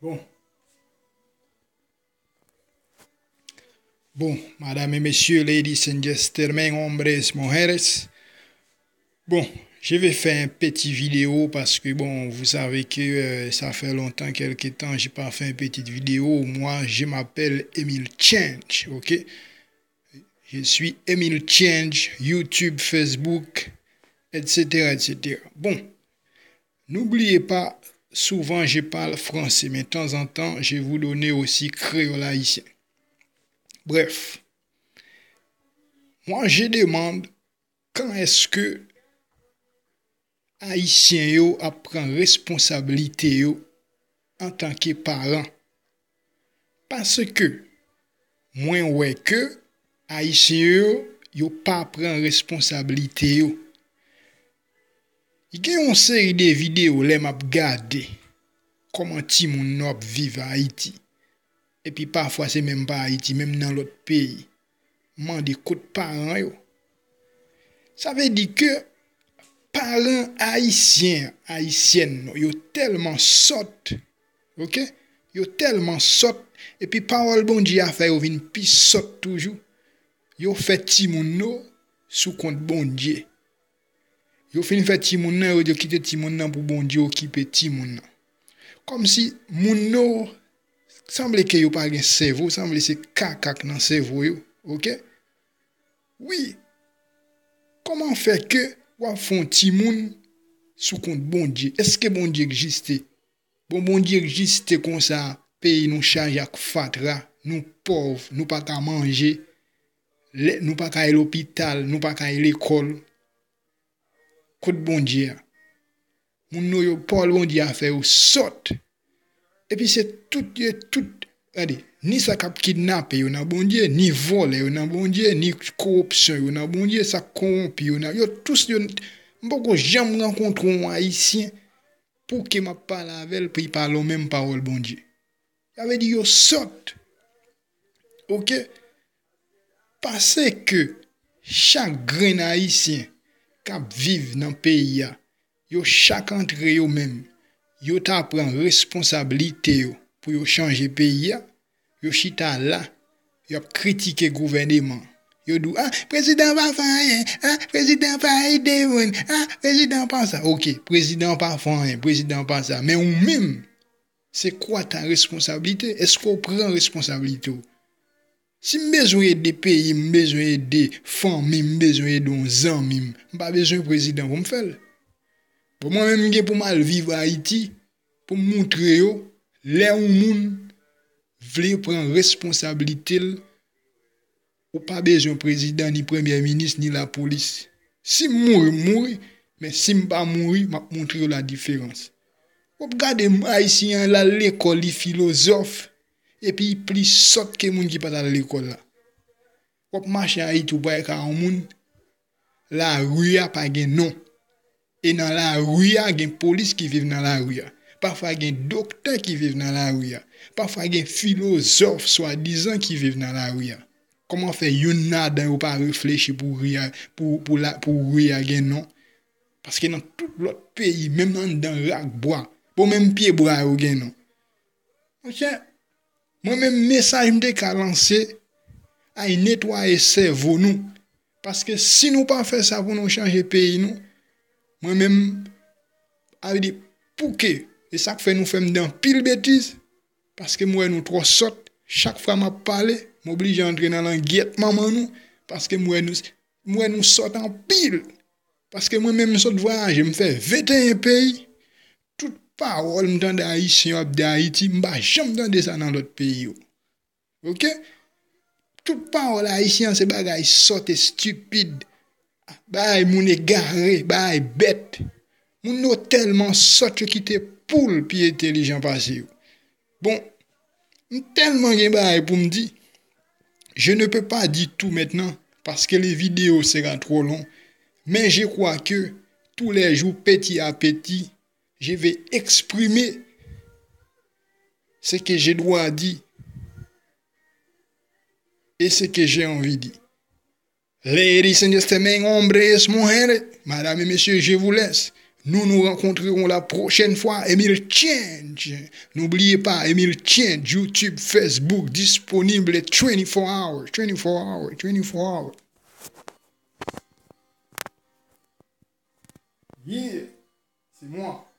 Bon. Bon, madame et messieurs, ladies and gentlemen, hombres, mujeres. Bon, je vais faire un petit vidéo parce que bon, vous savez que euh, ça fait longtemps, quelques temps, j'ai pas fait une petite vidéo. Moi, je m'appelle Emile Change, ok? Je suis Emile Change, YouTube, Facebook, etc., etc. Bon, n'oubliez pas souvent je parle français, mais de temps en temps, je vais vous donner aussi créole haïtien. Bref, moi je demande quand est-ce que haïtien yo apprend responsabilité en tant que parent. Parce que, moins ouais que, haïtien yo, yo pas prend responsabilité I gen yon seri de vide ou lè m ap gade koman ti moun nou ap vive bon a Iti e pi pafwa se menm pa a Iti, menm nan lot peyi man di kout pa an yo. Sa ve di ke palan Haitien, Haitienne nou, yo telman sot yo telman sot e pi pa wol bon di a fay ou vin pis sot toujou yo feti moun nou sou kont bon diye Yo fin fè ti moun nan yo de kitè ti moun nan pou bondi yo kipe ti moun nan. Kom si moun nou, semblè ke yo pa gen sevo, semblè se kakak nan sevo yo, ok? Oui. Koman fè ke wafon ti moun sou kont bondi? Eske bondi egjiste? Bon bondi egjiste bon, bon kon sa peyi nou chanj ak fatra, nou pov, nou pa ka manje, nou pa ka el opital, nou pa ka el ekol, Kote bondye ya. Moun nou yo Paul bondye afe yo sote. Epi se tout yo, tout. Adi, ni sa kap kidnap yo na bondye, ni vole yo na bondye, ni korupsyon yo na bondye, sa korupi yo na. Yo tous yo, mpoko jam renkontro yon haisyen pou ki ma palavel pou yi palo menm paol bondye. Yave di yo sote. Ok. Pase ke chak gren haisyen. kap viv nan peyi ya, yo chaque antre yo menm, yo ta responsabilité responsabilite yo pou yo chanje peyi ya, yo chita la, yo ap gouvernement. Yo dou, ah, président va fanyen, ah, prezident ah, pa ideyon, ah, président pa ça Ok, prezident pa fanyen, prezident pa sa. Men ou menm, se kwa ta responsabilite? Esko pran responsabilite responsabilité Si m bejouye de peyi, m bejouye de fon mim, m bejouye don zan mim, m pa bejouye prezident pou m fèl. Pou m wèm gen pou m alviv a Iti, pou m moutre yo, lè ou moun vle yo pren responsabili tèl, ou pa bejouye prezident ni premier-ministre ni la polis. Si m mouri, mouri, men si m pa mouri, m ap moutre yo la diferans. Ou p gade m a y si yon la lè kol li filozof, E pi pli sot ke moun ki pata la lekod la. Kop mwache a itou baye ka an moun, la rüya pa gen non. E nan la rüya gen polis ki vive nan la rüya. Parfwa gen doktor ki vive nan la rüya. Parfwa gen filozof swa dizan ki vive nan la rüya. Koman fe yon nadan ou pa refleche pou rüya gen non. Paske nan tout lot peyi, menm nan dan rak bwa, pou menm piye bwa ou gen non. Ose, Mwen mèm mesaj mte ka lanse a yi netwaye sevo nou. Paske si nou pa fe sa pou nou chanje peyi nou, mwen mèm a yi di pouke. E sak fe nou fem den pil betize. Paske mwen nou tro sot, chak fwa ma pale, m'oblije entre nan langyet maman nou. Paske mwen nou sot an pil. Paske mwen mèm sot voyage mfe veten yi peyi. fawol m tan da isyan ap de Haiti, m ba jan m tan de san nan lot pe yo. Ok? Tout fawol la isyan se bagay sote stupide, bagay moun e gare, bagay bet, moun nou telman sote ki te poule pi etelijan pase yo. Bon, m telman gen bagay pou m di, je ne pe pa di tou metnan, paske le video sera tro lon, men je kwa ke tou le jou peti apeti, je vais exprimer ce que j'ai droit à dire et ce que j'ai envie de dire. Ladies and gentlemen, hombres, mujeres, madame et messieurs, je vous laisse. Nous nous rencontrerons la prochaine fois. Emile Change. N'oubliez pas, Emile Change, YouTube, Facebook, disponible 24 hours, 24 hours, 24 hours. Yeah, c'est moi.